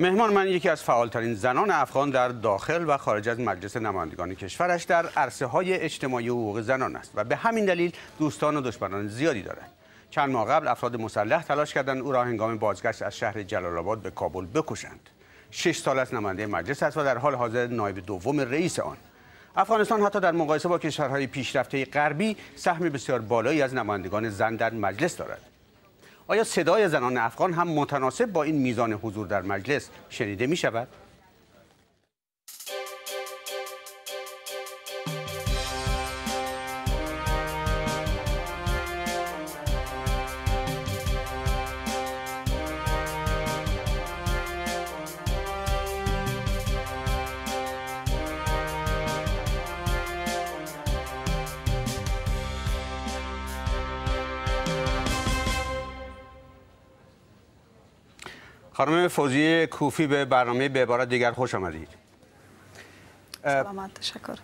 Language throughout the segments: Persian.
مهمان من یکی از فعالترین زنان افغان در داخل و خارج از مجلس نمایندگان کشورش در عرصه های اجتماعی و حقوق زنان است و به همین دلیل دوستان و دشمنان زیادی دارد چند ماه قبل افراد مسلح تلاش کردند او را هنگام بازگشت از شهر جلال آباد به کابل بکشند شش سال از نماینده مجلس است و در حال حاضر نایب دوم رئیس آن افغانستان حتی در مقایسه با کشورهای پیشرفته غربی سهم بسیار بالایی از نمایندگان زن در مجلس دارد آیا صدای زنان افغان هم متناسب با این میزان حضور در مجلس شنیده می شود؟ خانم فوزیه کوفی به برنامه به عبارت دیگر خوش آمدید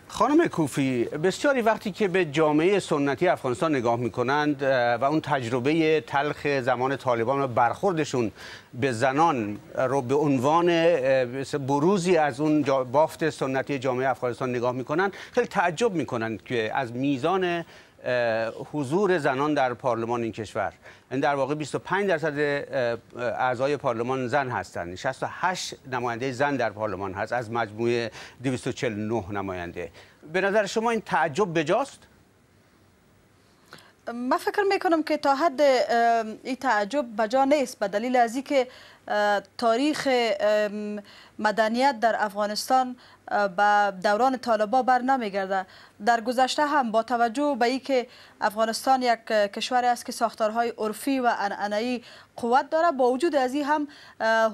خانم کوفی بسیاری وقتی که به جامعه سنتی افغانستان نگاه می و اون تجربه تلخ زمان طالبان و برخوردشون به زنان رو به عنوان بروزی از اون بافت سنتی جامعه افغانستان نگاه میکنند خیلی تعجب می که از میزان حضور زنان در پارلمان این کشور این یعنی در واقع 25 درصد اعضای پارلمان زن هستند 68 نماینده زن در پارلمان هست از مجموعه 249 نماینده به نظر شما این تعجب بجاست ما فکر میکنم که تا حد این تعجب بجا نیست به دلیل از اینکه تاریخ مدنیت در افغانستان به دوران طالبا بر نمیگرده در گذشته هم با توجه به که افغانستان یک کشوری است که ساختارهای عرفی و عنعنه‌ای قوت داره با وجود از این هم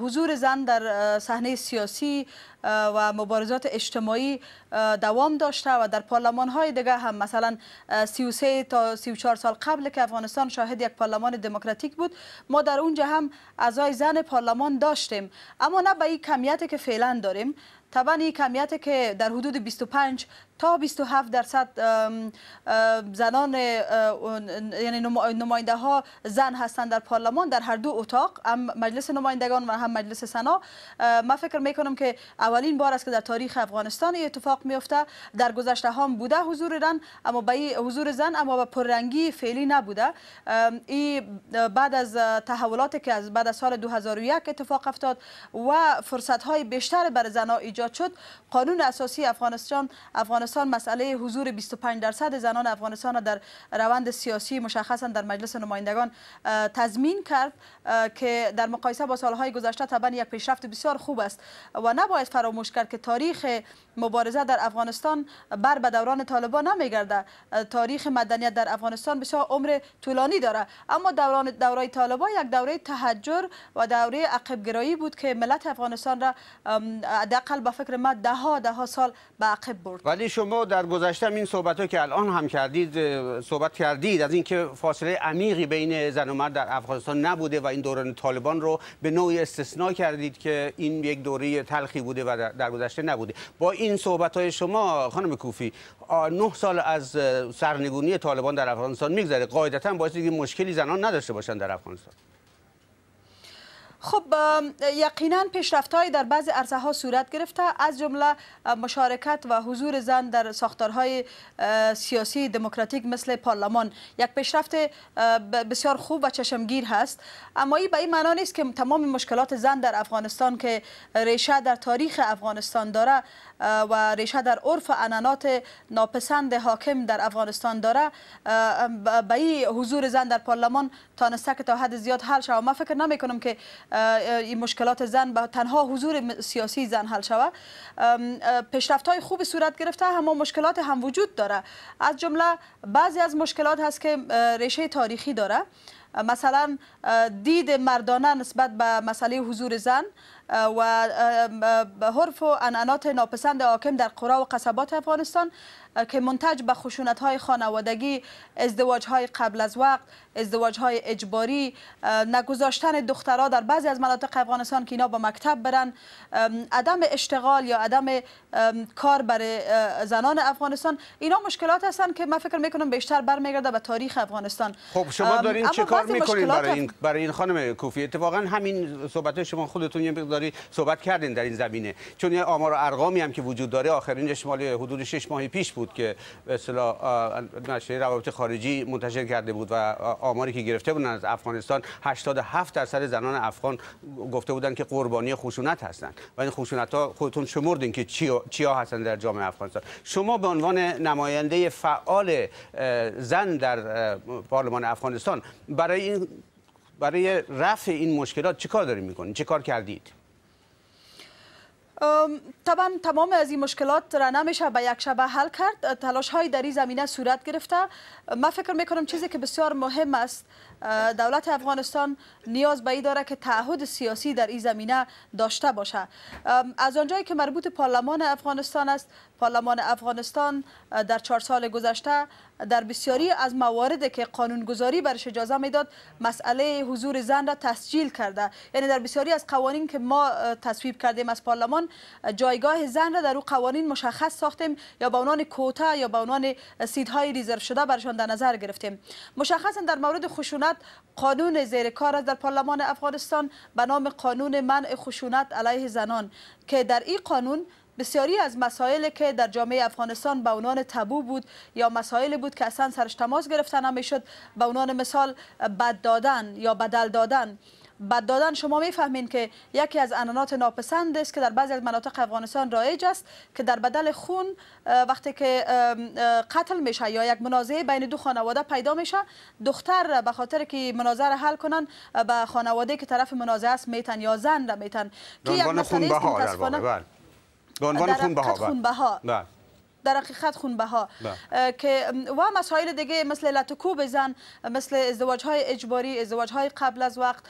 حضور زن در صحنه سیاسی و مبارزات اجتماعی دوام داشته و در پارلمان های دیگه هم مثلا 33 تا 34 سال قبل که افغانستان شاهد یک پارلمان دموکراتیک بود ما در اونجا هم اعضای زن پارلمان داشتیم اما نه به این کمیتی که فعلا داریم طبعا این کمیت که در حدود 25 تا 27 درصد زنان یعنی نماینده ها زن هستند در پارلمان در هر دو اتاق هم مجلس نمایندگان و هم مجلس سنا من فکر می که اولین بار است که در تاریخ افغانستان اتفاق میفته در گذشته هم بوده حضور زن اما به حضور زن اما به پررنگی فعلی نبوده این بعد از تحولاتی که از بعد از سال 2001 اتفاق افتاد و فرصت های بیشتر بر زنها ایجاد شد قانون اساسی افغانستان افغانستان افغانستان مسئله حضور 25 درصد زنان افغانستان در روند سیاسی مشخصا در مجلس نمایندگان تضمین کرد که در مقایسه با سالهای گذشته طبعا یک پیشرفت بسیار خوب است و نباید فراموش کرد که تاریخ مبارزه در افغانستان بر به دوران طالبان نمیگرده تاریخ مدنیت در افغانستان بسیار عمر طولانی داره اما دوران دوره طالبان یک دوره تهجر و دوره عقب گرایی بود که ملت افغانستان را حداقل به فکر ما ده ها ده ها سال به عقب برد ولی شما در گذشته این صحبت ها که الان هم کردید صحبت کردید از اینکه فاصله عمیقی بین زن و مرد در افغانستان نبوده و این دوران طالبان رو به نوعی استثناء کردید که این یک دوره تلخی بوده و در گذشته نبوده با این صحبت های شما خانم کوفی نه سال از سرنگونی طالبان در افغانستان میگذره قاعدتا باعث که مشکلی زنان نداشته باشن در افغانستان خب یقینا های در بعض عرصه ها صورت گرفته از جمله مشارکت و حضور زن در ساختارهای سیاسی دموکراتیک مثل پارلمان یک پیشرفت بسیار خوب و چشمگیر هست اما این به این معنا نیست که تمام مشکلات زن در افغانستان که ریشه در تاریخ افغانستان داره و ریشه در عرف و انانات ناپسند حاکم در افغانستان داره به این حضور زن در پارلمان تانسته که تا حد زیاد حل و ما فکر نمی که این مشکلات زن با تنها حضور سیاسی زن حل شود پیشرفت های خوبی صورت گرفته اما مشکلات هم وجود داره از جمله بعضی از مشکلات هست که ریشه تاریخی داره مثلا دید مردانه نسبت به مسئله حضور زن و حرف و انعنات ناپسند حاکم در قرا و قصبات افغانستان که منتج به خشونت های خانوادگی ازدواج های قبل از وقت ازدواج های اجباری نگذاشتن دخترها در بعضی از مناطق افغانستان که اینا با مکتب برن عدم اشتغال یا عدم کار برای زنان افغانستان اینا مشکلات هستن که من فکر میکنم بیشتر برمیگرده به تاریخ افغانستان خب شما دارین چه کار میکنین برای این برای این خانم کوفی اتفاقا همین صحبت شما خودتون یه مقداری صحبت کردین در این زمینه چون یه آمار و ارقامی هم که وجود داره آخرین شمال حدود 6 ماه پیش بود که به اصطلاح روابط خارجی منتشر کرده بود و آماری که گرفته بودن از افغانستان 87 درصد زنان افغان گفته بودن که قربانی خشونت هستند و این خشونت ها خودتون شمردین که چیا, چیا هستن در جامعه افغانستان شما به عنوان نماینده فعال زن در پارلمان افغانستان برای این برای رفع این مشکلات چیکار دارید میکنین چه کار کردید طبعا تمام از این مشکلات را نمیشه به یک شبه حل کرد تلاش های در این زمینه صورت گرفته من فکر میکنم چیزی که بسیار مهم است دولت افغانستان نیاز به ای داره که تعهد سیاسی در این زمینه داشته باشه از آنجایی که مربوط پارلمان افغانستان است پارلمان افغانستان در چهار سال گذشته در بسیاری از موارد که قانونگذاری برش اجازه میداد مسئله حضور زن را تسجیل کرده یعنی در بسیاری از قوانین که ما تصویب کردیم از پارلمان جایگاه زن را در او قوانین مشخص ساختیم یا به عنوان کوتا یا به عنوان سیدهای ریزرو شده برشان در نظر گرفتیم مشخصا در مورد خشونت قانون زیر کار در پارلمان افغانستان به نام قانون منع خشونت علیه زنان که در این قانون بسیاری از مسائل که در جامعه افغانستان به عنوان تبو بود یا مسائل بود که اصلا سرش تماس گرفتن شد به عنوان مثال بد دادن یا بدل دادن بد دادن شما میفهمین که یکی از انانات ناپسند است که در بعضی از مناطق افغانستان رایج است که در بدل خون وقتی که قتل میشه یا یک منازعه بین دو خانواده پیدا میشه دختر به خاطر که منازعه را حل کنن به خانواده که طرف منازعه است میتن یا زن را میتن که یک مسئله است بله، بله. به عنوان خون بها در حقیقت خونبه ها بله. که و مسائل دیگه مثل لاتکو بزن مثل ازدواج های اجباری ازدواج های قبل از وقت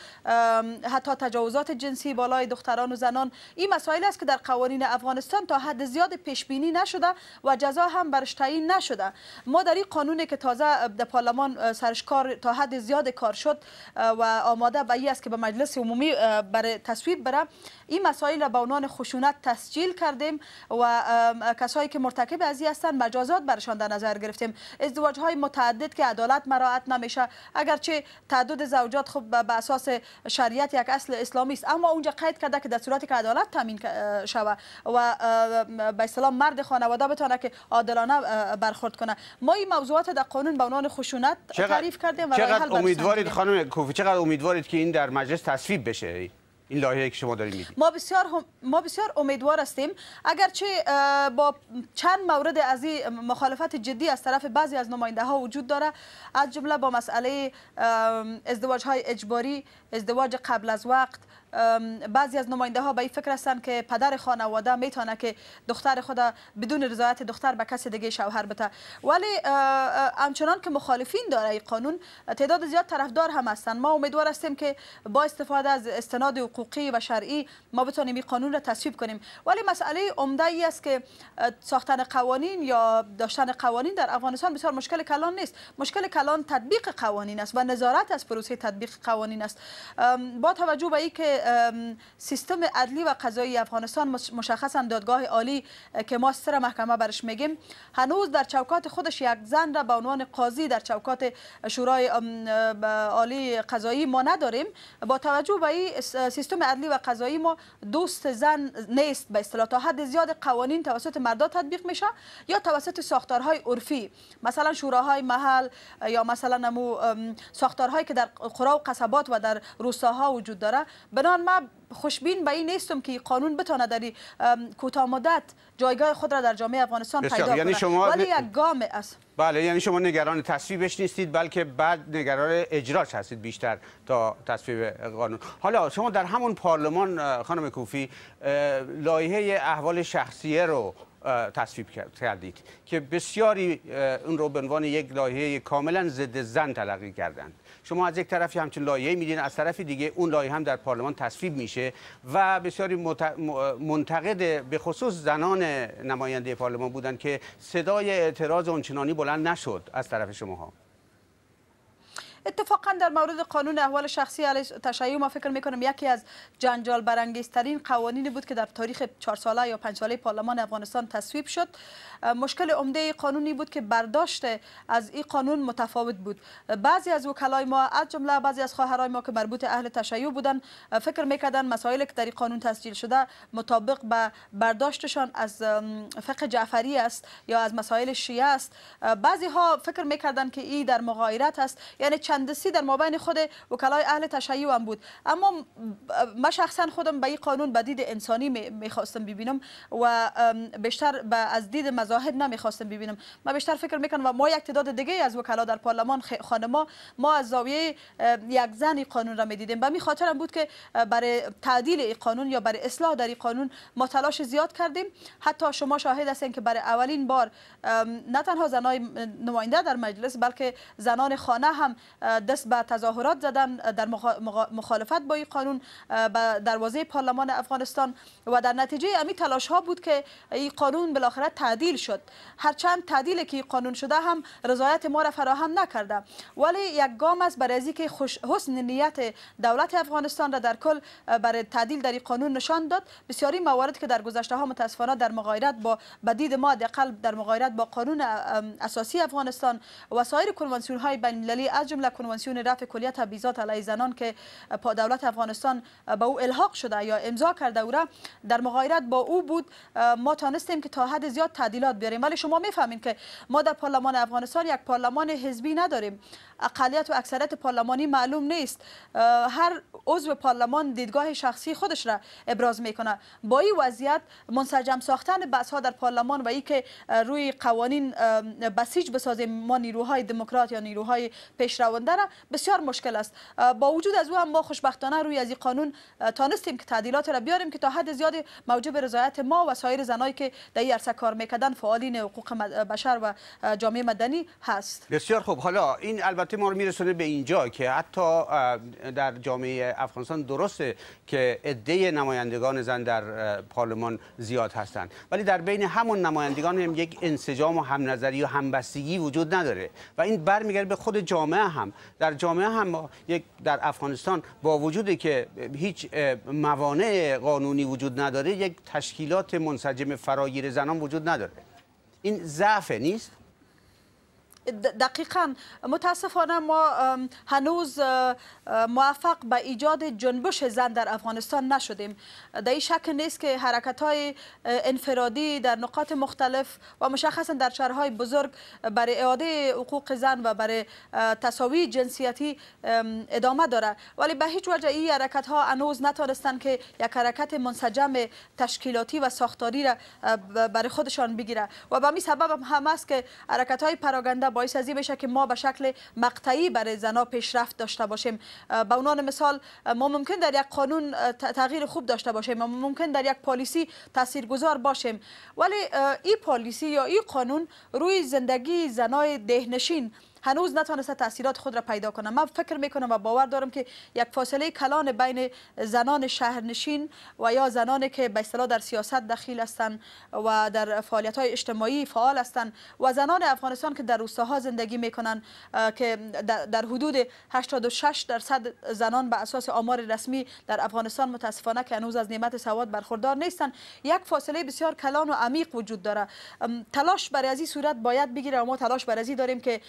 حتی تجاوزات جنسی بالای دختران و زنان این مسائل است که در قوانین افغانستان تا حد زیاد پیش بینی نشده و جزا هم برش تعیین نشده ما در این قانونی که تازه در پارلمان سرشکار تا حد زیاد کار شد و آماده به است که به مجلس عمومی برای تصویب بره این مسائل را به عنوان خشونت تسجیل کردیم و کسایی که مرتکب ازی هستند مجازات برشان در نظر گرفتیم ازدواج های متعدد که عدالت مراعت نمیشه اگرچه تعدد زوجات خب به اساس شریعت یک اصل اسلامی است اما اونجا قید کرده که در صورتی که عدالت تامین شود و به سلام مرد خانواده بتونه که عادلانه برخورد کنه ما این موضوعات در قانون به عنوان خشونت تعریف کردیم و چقدر امیدوارید خانم کوفی چقدر امیدوارید که این در مجلس تصویب بشه این که شما دارید ما بسیار هم... ما بسیار امیدوار هستیم اگرچه با چند مورد از این مخالفت جدی از طرف بعضی از نماینده ها وجود داره از جمله با مسئله ازدواج های اجباری ازدواج قبل از وقت بعضی از نماینده ها به این فکر هستند که پدر خانواده میتونه که دختر خود بدون رضایت دختر به کسی دیگه شوهر بده ولی همچنان که مخالفین داره این قانون تعداد زیاد طرفدار هم هستند ما امیدوار هستیم که با استفاده از استناد حقوقی و شرعی ما بتونیم این قانون را تصویب کنیم ولی مسئله عمده ای است که ساختن قوانین یا داشتن قوانین در افغانستان بسیار مشکل کلان نیست مشکل کلان تطبیق قوانین است و نظارت از پروسه تطبیق قوانین است با توجه به اینکه سیستم عدلی و قضایی افغانستان مشخصا دادگاه عالی که ما سر محکمه برش میگیم هنوز در چوکات خودش یک زن را به عنوان قاضی در چوکات شورای عالی قضایی ما نداریم با توجه به این سیستم عدلی و قضایی ما دوست زن نیست به اصطلاح تا حد زیاد قوانین توسط مردا تطبیق میشه یا توسط ساختارهای عرفی مثلا شوراهای محل یا مثلا نمو ساختارهایی که در قرا و قصبات و در روساها وجود داره بنان ما خوشبین به این نیستم که قانون بتونه در کوتاه مدت جایگاه خود را در جامعه افغانستان پیدا یعنی کنه یعنی شما ولی یک گام است بله یعنی شما نگران تصویبش نیستید بلکه بعد نگران اجراش هستید بیشتر تا تصویب قانون حالا شما در همون پارلمان خانم کوفی لایحه احوال شخصیه رو تصویب کردید که بسیاری اون رو به عنوان یک لایحه کاملا ضد زن تلقی کردند شما از یک طرفی همچین لایه میدین از طرف دیگه اون لایه هم در پارلمان تصویب میشه و بسیاری منتقد به خصوص زنان نماینده پارلمان بودن که صدای اعتراض اونچنانی بلند نشد از طرف ها اتفاقا در مورد قانون احوال شخصی علی تشیع ما فکر میکنم یکی از جنجال برانگیزترین قوانینی بود که در تاریخ 4 ساله یا پنج ساله پارلمان افغانستان تصویب شد مشکل عمده قانونی بود که برداشت از این قانون متفاوت بود بعضی از وکلای ما از جمله بعضی از خواهرای ما که مربوط اهل تشیع بودن فکر میکردن مسائلی که در این قانون تسجیل شده مطابق به برداشتشان از فقه جعفری است یا از مسائل شیعه است بعضی ها فکر میکردن که این در مغایرت است یعنی چندسی در مابین خود وکلای اهل تشیع هم بود اما ما شخصا خودم به این قانون به دید انسانی میخواستم ببینم و بیشتر به از دید مذاهب نمیخواستم ببینم ما بیشتر فکر میکنم و ما یک تعداد دیگه از وکلا در پارلمان خانما ما از زاویه یک زن قانون را میدیدیم به می خاطر هم بود که برای تعدیل این قانون یا برای اصلاح در این قانون ما تلاش زیاد کردیم حتی شما شاهد هستین که برای اولین بار نه تنها زنای نماینده در مجلس بلکه زنان خانه هم دست به تظاهرات زدن در مخالفت با این قانون به دروازه پارلمان افغانستان و در نتیجه امی تلاش ها بود که این قانون بالاخره تعدیل شد هرچند تعدیل که این قانون شده هم رضایت ما را فراهم نکرده ولی یک گام است برای اینکه حسن نیت دولت افغانستان را در کل برای تعدیل در این قانون نشان داد بسیاری موارد که در گذشته ها متاسفانه در مغایرت با بدید ما قلب در مغایرت با قانون اساسی افغانستان و سایر کنوانسیون های بین المللی از جمله کنوانسیون رفع کلیت تبعیضات علیه زنان که دولت افغانستان به او الحاق شده یا امضا کرده او را در مغایرت با او بود ما تانستیم که تا حد زیاد تعدیلات بیاریم ولی شما میفهمین که ما در پارلمان افغانستان یک پارلمان حزبی نداریم اقلیت و اکثریت پارلمانی معلوم نیست هر عضو پارلمان دیدگاه شخصی خودش را ابراز میکنه با این وضعیت منسجم ساختن بحث ها در پارلمان و اینکه که روی قوانین بسیج بسازیم ما نیروهای دموکرات یا نیروهای پیشرونده را بسیار مشکل است با وجود از او هم ما خوشبختانه روی از این قانون تانستیم که تعدیلات را بیاریم که تا حد زیادی موجب رضایت ما و سایر زنایی که در این عرصه کار میکردن فعالین حقوق بشر و جامعه مدنی هست بسیار خوب حالا این البته البته ما رو میرسونه به اینجا که حتی در جامعه افغانستان درسته که عده نمایندگان زن در پارلمان زیاد هستند ولی در بین همون نمایندگان هم یک انسجام و همنظری و همبستگی وجود نداره و این برمیگرده به خود جامعه هم در جامعه هم یک در افغانستان با وجودی که هیچ موانع قانونی وجود نداره یک تشکیلات منسجم فراگیر زنان وجود نداره این ضعف نیست دقیقا متاسفانه ما هنوز موفق به ایجاد جنبش زن در افغانستان نشدیم در این شک نیست که حرکت های انفرادی در نقاط مختلف و مشخصا در شهرهای بزرگ برای اعاده حقوق زن و برای تساوی جنسیتی ادامه داره ولی به هیچ وجه این حرکت ها هنوز نتانستن که یک حرکت منسجم تشکیلاتی و ساختاری را برای خودشان بگیره و به می سبب هم که حرکت های باعث از میشه که ما به شکل مقطعی برای زنا پیشرفت داشته باشیم به عنوان مثال ما ممکن در یک قانون تغییر خوب داشته باشیم ما ممکن در یک پالیسی تاثیرگذار باشیم ولی این پالیسی یا این قانون روی زندگی زنای دهنشین هنوز نتونسته تاثیرات خود را پیدا کنه من فکر میکنم و باور دارم که یک فاصله کلان بین زنان شهرنشین و یا زنانی که به اصطلاح در سیاست دخیل هستند و در فعالیت های اجتماعی فعال هستند و زنان افغانستان که در روستاها زندگی میکنن که در حدود 86 درصد زنان به اساس آمار رسمی در افغانستان متاسفانه که هنوز از نعمت سواد برخوردار نیستند یک فاصله بسیار کلان و عمیق وجود داره تلاش برای ازی صورت باید بگیره و ما تلاش برای ازی داریم که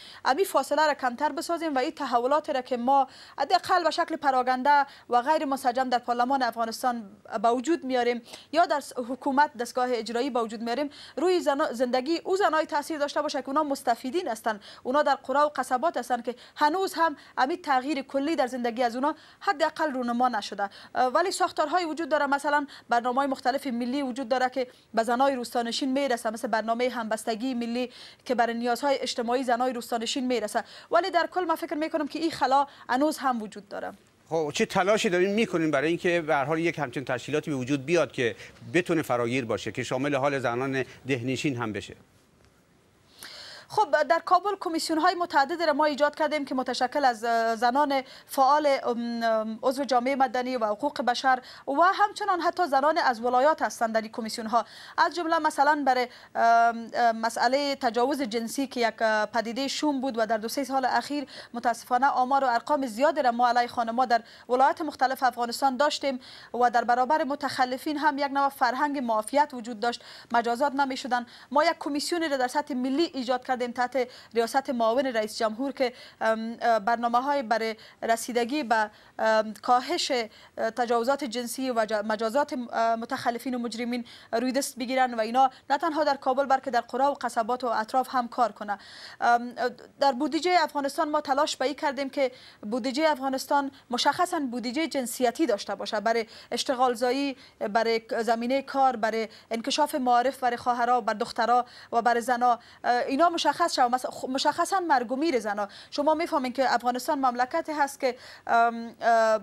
این فاصله را کمتر بسازیم و این تحولاتی را که ما حداقل به شکل پراگنده و غیر مسجم در پارلمان افغانستان به وجود میاریم یا در حکومت دستگاه اجرایی به وجود میاریم روی زندگی او زنای تاثیر داشته باشه که اونا مستفیدین هستند اونا در قرا و قصبات هستند که هنوز هم امید تغییر کلی در زندگی از اونا حداقل رونما نشده ولی ساختارهای وجود داره مثلا برنامه های مختلف ملی وجود داره که به زنای روستانشین میرسه مثل برنامه همبستگی ملی که برای نیازهای اجتماعی زنای روستانشین ولی در کل ما فکر میکنم که این خلا انوز هم وجود داره خب چه تلاشی دارین میکنین برای اینکه به هر حال یک همچین تشکیلاتی به وجود بیاد که بتونه فراگیر باشه که شامل حال زنان دهنشین هم بشه خب در کابل کمیسیون های متعدد را ما ایجاد کردیم که متشکل از زنان فعال عضو جامعه مدنی و حقوق بشر و همچنان حتی زنان از ولایات هستند در کمیسیون ها از جمله مثلا برای مسئله تجاوز جنسی که یک پدیده شوم بود و در دو سه سال اخیر متاسفانه آمار و ارقام زیادی را ما علی خانما در ولایات مختلف افغانستان داشتیم و در برابر متخلفین هم یک نوع فرهنگ معافیت وجود داشت مجازات نمی ما یک کمیسیونی را در سطح ملی ایجاد کردیم کردیم تحت ریاست معاون رئیس جمهور که برنامه های برای رسیدگی به کاهش تجاوزات جنسی و مجازات متخلفین و مجرمین روی دست بگیرن و اینا نه تنها در کابل بلکه در قرا و قصبات و اطراف هم کار کنه در بودجه افغانستان ما تلاش بایی کردیم که بودجه افغانستان مشخصا بودیجه جنسیتی داشته باشه برای اشتغال زایی برای زمینه کار برای انکشاف معارف برای خواهرها بر و برای زنا اینا مشخص مشخص مشخصا مرگومیر و زنا شما میفهمین که افغانستان مملکتی هست که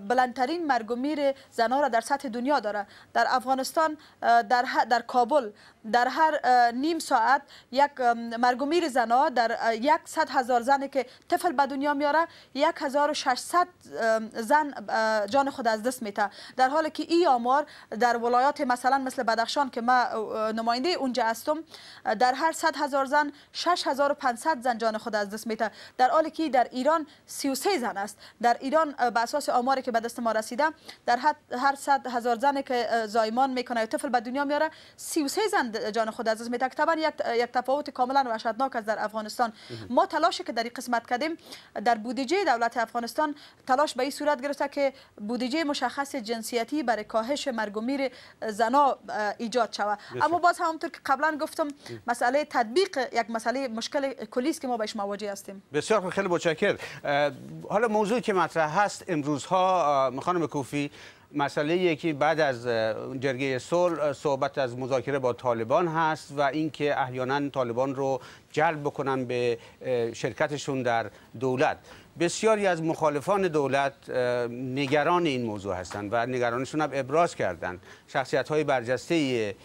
بلندترین مرگومیر و را در سطح دنیا داره در افغانستان در, در کابل در هر نیم ساعت یک مرگومیر زنها در یک صد هزار زنی که طفل به دنیا میاره یک هزار و زن جان خود از دست میته در حالی که این آمار در ولایات مثلا مثل بدخشان که ما نماینده اونجا هستم در هر صد هزار زن 6500 زن جان خود از دست میته در حالی که در ایران 33 زن است در ایران به اساس آماری که به دست ما رسیده در هر صد هزار زن که زایمان میکنه طفل به دنیا میاره 33 زن جان خود از می طبعا یک, یک تفاوت کاملا وحشتناک است در افغانستان ما تلاشی که در این قسمت کردیم در بودجه دولت افغانستان تلاش به این صورت گرفته که بودجه مشخص جنسیتی برای کاهش مرگ و میر زنا ایجاد شود اما باز همونطور که قبلا گفتم مسئله تطبیق یک مسئله مشکل کلیس که ما بهش مواجه هستیم بسیار خیلی متشکرم حالا موضوعی که مطرح هست امروزها خانم کوفی مسئله یکی بعد از جرگه صلح صحبت از مذاکره با طالبان هست و اینکه احیانا طالبان رو جلب بکنن به شرکتشون در دولت بسیاری از مخالفان دولت نگران این موضوع هستند و نگرانشون هم ابراز کردند شخصیت های برجسته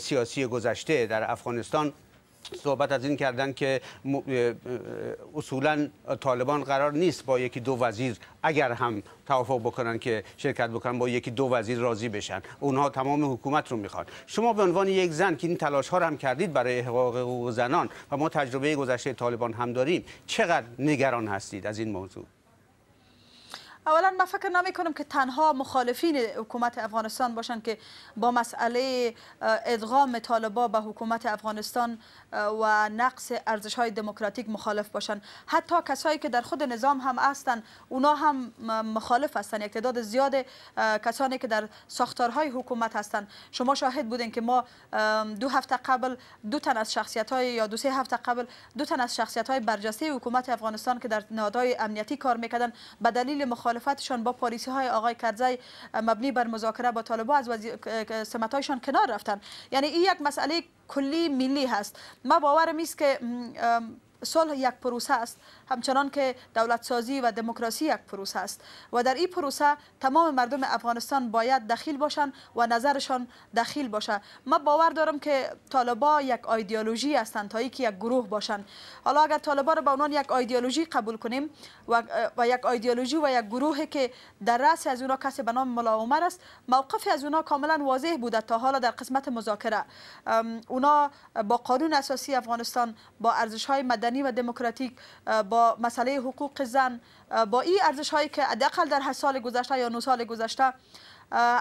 سیاسی گذشته در افغانستان صحبت از این کردن که اصولا طالبان قرار نیست با یکی دو وزیر اگر هم توافق بکنن که شرکت بکنن با یکی دو وزیر راضی بشن اونها تمام حکومت رو میخوان شما به عنوان یک زن که این تلاش ها رو هم کردید برای حقوق حقوق زنان و ما تجربه گذشته طالبان هم داریم چقدر نگران هستید از این موضوع اولا ما فکر نمی کنم که تنها مخالفین حکومت افغانستان باشند که با مسئله ادغام طالبا به حکومت افغانستان و نقص ارزش های دموکراتیک مخالف باشند حتی کسایی که در خود نظام هم هستند اونا هم مخالف هستند یک تعداد زیاد کسانی که در ساختارهای حکومت هستند شما شاهد بودین که ما دو هفته قبل دو تن از شخصیت های یا دو سه هفته قبل دو تن از شخصیت های برجسته حکومت افغانستان که در نهادهای امنیتی کار میکردن به دلیل مخالف مخالفتشان با پاریسی های آقای کرزی مبنی بر مذاکره با طالبان از وزی... سمتایشان کنار رفتن یعنی این یک مسئله کلی ملی هست ما باورم است که صلح یک پروسه است همچنان که دولت سازی و دموکراسی یک پروسه است و در این پروسه تمام مردم افغانستان باید دخیل باشند و نظرشان دخیل باشه ما باور دارم که طالبا یک ایدئولوژی هستند تا که یک گروه باشند حالا اگر طالبا رو به عنوان یک ایدئولوژی قبول کنیم و, و یک ایدئولوژی و یک گروهی که در رأس از اونا کسی به نام ملا عمر است موقف از اونها کاملا واضح بوده تا حالا در قسمت مذاکره اونا با قانون اساسی افغانستان با ارزش های مدنی و دموکراتیک با با مسئله حقوق زن با این ارزش هایی که حداقل در هست سال گذشته یا نو سال گذشته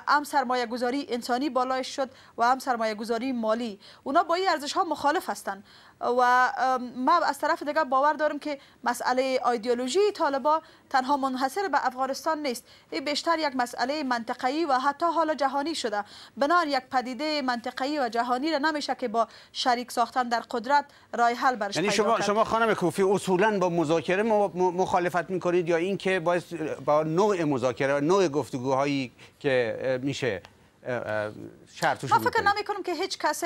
هم سرمایه گذاری انسانی بالایش شد و هم سرمایه گذاری مالی اونا با این ارزش ها مخالف هستند و ما از طرف دیگر باور دارم که مسئله ایدئولوژی طالبا تنها منحصر به افغانستان نیست این بیشتر یک مسئله منطقه‌ای و حتی حالا جهانی شده بنار یک پدیده منطقه‌ای و جهانی را نمیشه که با شریک ساختن در قدرت رای حل برش یعنی شما شما خانم کوفی اصولا با مذاکره مخالفت میکنید یا اینکه با با نوع مذاکره نوع گفتگوهایی که میشه شرط فکر نمی که هیچ کس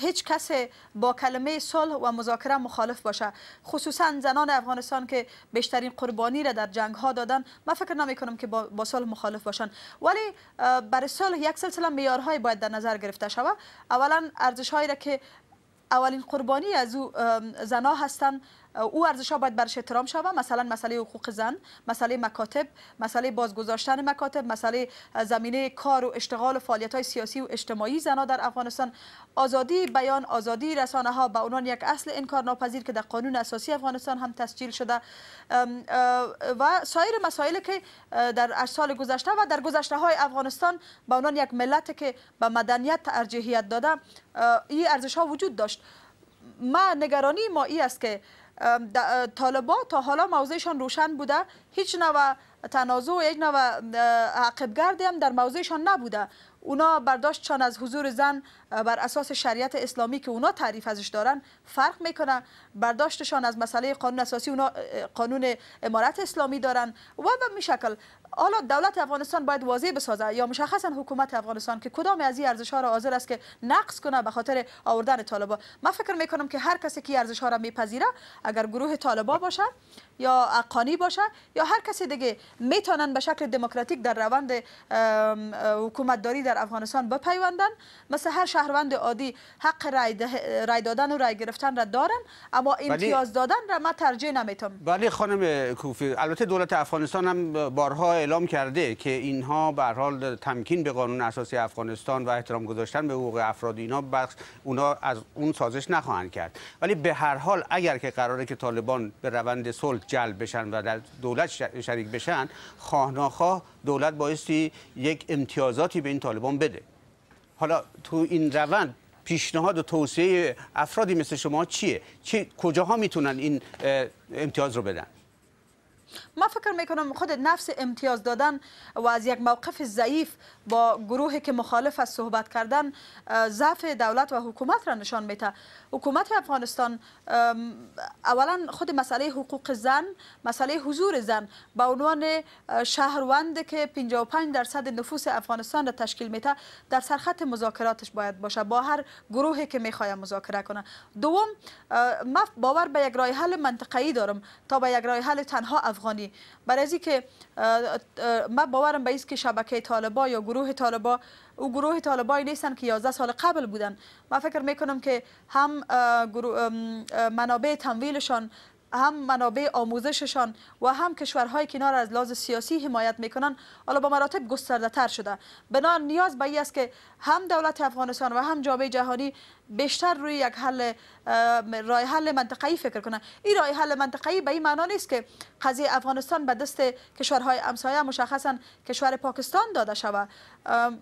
هیچ کس با کلمه صلح و مذاکره مخالف باشه خصوصا زنان افغانستان که بیشترین قربانی را در جنگ ها دادن من فکر نمی کنم که با صلح مخالف باشن ولی برای صلح یک سلسله معیارهای باید در نظر گرفته شود اولا ارزش هایی را که اولین قربانی از او زنا هستند او ارزش ها باید برش احترام شود مثلا مسئله حقوق زن مسئله مکاتب مسئله بازگذاشتن مکاتب مسئله زمینه کار و اشتغال و فعالیت های سیاسی و اجتماعی زنها در افغانستان آزادی بیان آزادی رسانه ها به عنوان یک اصل انکار ناپذیر که در قانون اساسی افغانستان هم تسجیل شده و سایر مسائل که در سال گذشته و در گذشته های افغانستان به عنوان یک ملت که به مدنیت ترجیحیت داده این ارزش ها وجود داشت ما نگرانی ما ای است که طالبا تا حالا موضعشان روشن بوده هیچ نوع تنازع و یک نوع عقبگردی هم در موضعشان نبوده اونا برداشتشان از حضور زن بر اساس شریعت اسلامی که اونا تعریف ازش دارن فرق میکنه برداشتشان از مسئله قانون اساسی اونا قانون امارت اسلامی دارن و به میشکل حالا دولت افغانستان باید واضح بسازه یا مشخصا حکومت افغانستان که کدام از این ارزش ها را حاضر است که نقص کنه به خاطر آوردن طالبا من فکر میکنم که هر کسی که ارزش ها را میپذیره اگر گروه طالبا باشه یا اقانی باشه یا هر کسی دیگه میتونن به شکل دموکراتیک در روند حکومتداری در افغانستان بپیوندن مثل هر شهروند عادی حق رای, دادن و رای گرفتن را دارن اما امتیاز دادن را من ترجیح نمیتونم ولی خانم کوفی البته دولت افغانستان هم بارها اعلام کرده که اینها به حال تمکین به قانون اساسی افغانستان و احترام گذاشتن به حقوق افراد اینا بخش اونا از اون سازش نخواهند کرد ولی به هر حال اگر که قراره که طالبان به روند صلح جلب بشن و در دولت شریک بشن خواه دولت بایستی یک امتیازاتی به این طالبان بده حالا تو این روند پیشنهاد و توصیه افرادی مثل شما چیه چی کجاها میتونن این امتیاز رو بدن ما فکر میکنم خود نفس امتیاز دادن و از یک موقف ضعیف با گروهی که مخالف از صحبت کردن ضعف دولت و حکومت را نشان میده حکومت افغانستان اولا خود مسئله حقوق زن مسئله حضور زن به عنوان شهروند که 55 درصد نفوس افغانستان را تشکیل میده در سرخط مذاکراتش باید باشه با هر گروهی که میخواه مذاکره کنه دوم من باور به یک رای حل ای دارم تا به یک رای حل تنها افغانی برای که من باورم به این که شبکه طالبا یا گروه طالبا او گروه طالبایی نیستن که 11 سال قبل بودن من فکر میکنم که هم منابع تمویلشان هم منابع آموزششان و هم کشورهای کنار از لحاظ سیاسی حمایت میکنن حالا با مراتب گسترده تر شده بنا نیاز به است که هم دولت افغانستان و هم جامعه جهانی بیشتر روی یک حل رای حل منطقه‌ای فکر کنند. این رای حل منطقه‌ای به این معنا نیست که قضیه افغانستان به دست کشورهای همسایه مشخصا کشور پاکستان داده شود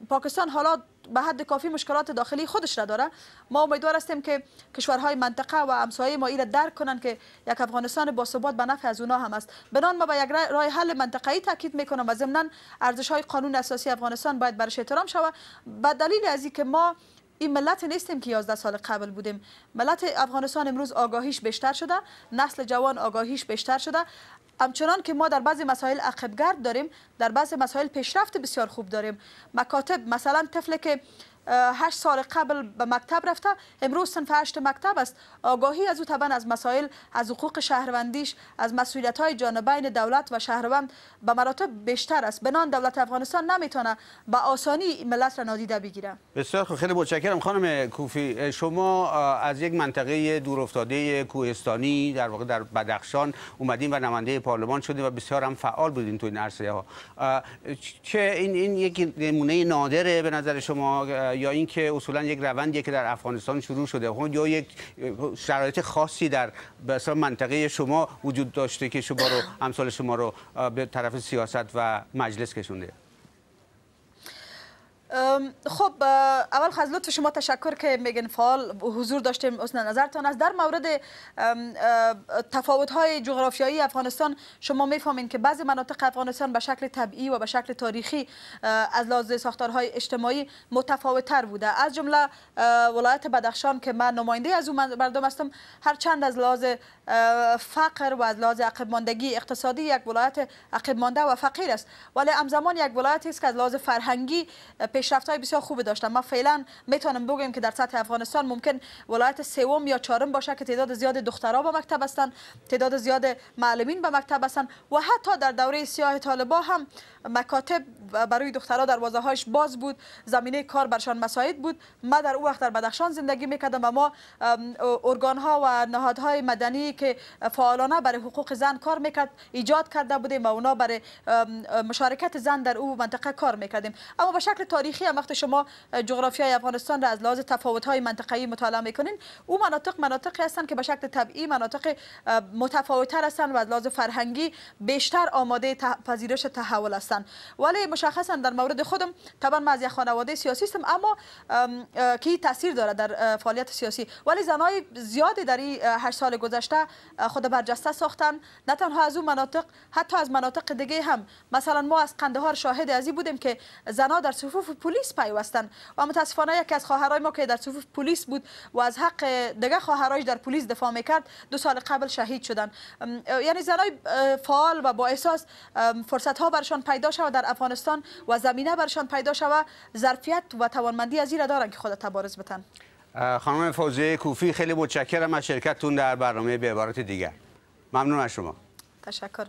پاکستان حالا به حد کافی مشکلات داخلی خودش را داره ما امیدوار هستیم که کشورهای منطقه و همسایه ما را درک کنند که یک افغانستان باثبات به نفع از اونا هم است بنان ما به یک رای حل منطقه‌ای تاکید میکنم و ضمن ارزش های قانون اساسی افغانستان باید برش احترام شود به دلیل از که ما این ملت نیستیم که 11 سال قبل بودیم ملت افغانستان امروز آگاهیش بیشتر شده نسل جوان آگاهیش بیشتر شده همچنان که ما در بعضی مسائل عقبگرد داریم در بعضی مسائل پیشرفت بسیار خوب داریم مکاتب مثلا طفل که هشت سال قبل به مکتب رفته امروز صنف هشت مکتب است آگاهی از او طبعا از مسائل از حقوق شهروندیش از مسئولیت های جانبین دولت و شهروند به مراتب بیشتر است بنان دولت افغانستان نمیتونه به آسانی ملت را نادیده بگیره بسیار خیلی متشکرم خانم کوفی شما از یک منطقه دورافتاده کوهستانی در واقع در بدخشان اومدین و نماینده پارلمان شدین و بسیار هم فعال بودین تو این عرصه ها چه این این یک نمونه نادره به نظر شما یا اینکه اصولا یک روندی که در افغانستان شروع شده خب، یا یک شرایط خاصی در مثلا منطقه شما وجود داشته که شما رو امثال شما رو به طرف سیاست و مجلس کشونده خب اول خب از لطف شما تشکر که میگن فعال حضور داشتیم حسن نظرتان است در مورد تفاوت های جغرافیایی افغانستان شما میفهمین که بعضی مناطق افغانستان به شکل طبیعی و به شکل تاریخی از لحاظ ساختارهای اجتماعی متفاوت تر بوده از جمله ولایت بدخشان که من نماینده از اون مردم هستم هر چند از لحاظ فقر و از لحاظ عقب ماندگی اقتصادی یک ولایت عقب مانده و فقیر است ولی همزمان یک ولایتی است که از لحاظ فرهنگی پیشرفت بسیار خوبی داشتن ما فعلا میتونم بگویم که در سطح افغانستان ممکن ولایت سوم یا چهارم باشه که تعداد زیاد دخترها به مکتب هستند تعداد زیاد معلمین به مکتب هستند و حتی در دوره سیاه طالبا هم مکاتب برای دخترها دروازه هاش باز بود زمینه کار برشان مساعد بود ما در او وقت در بدخشان زندگی میکردم و ما ارگان ها و نهادهای مدنی که فعالانه برای حقوق زن کار میکرد ایجاد کرده بودیم و اونا برای مشارکت زن در او منطقه کار میکردیم اما به شکل تاریخی هم وقتی شما جغرافیای افغانستان را از لحاظ تفاوت‌های منطقه‌ای مطالعه می‌کنین او مناطق مناطقی هستند که به شکل طبیعی مناطق متفاوت‌تر هستند و از لحاظ فرهنگی بیشتر آماده پذیرش تحول هستند ولی مشخصا در مورد خودم طبعا من از یک خانواده سیاسی هستم اما کی تاثیر داره در فعالیت سیاسی ولی زنای زیادی در این هشت سال گذشته خود برجسته ساختن نه تنها از اون مناطق حتی از مناطق دیگه هم مثلا ما از قندهار شاهد ازی بودیم که زنا در صفوف پلیس پیوستن و متاسفانه یکی از خواهرای ما که در صفوف پلیس بود و از حق دیگه خواهرایش در پلیس دفاع میکرد دو سال قبل شهید شدن یعنی زنای فعال و با احساس فرصت ها برشان پیدا شود در افغانستان و زمینه برشان پیدا شود ظرفیت و توانمندی از را دارن که خود تبارز بتن خانم فوزیه کوفی خیلی متشکرم از شرکتتون در برنامه به عبارت دیگر ممنون از شما تشکر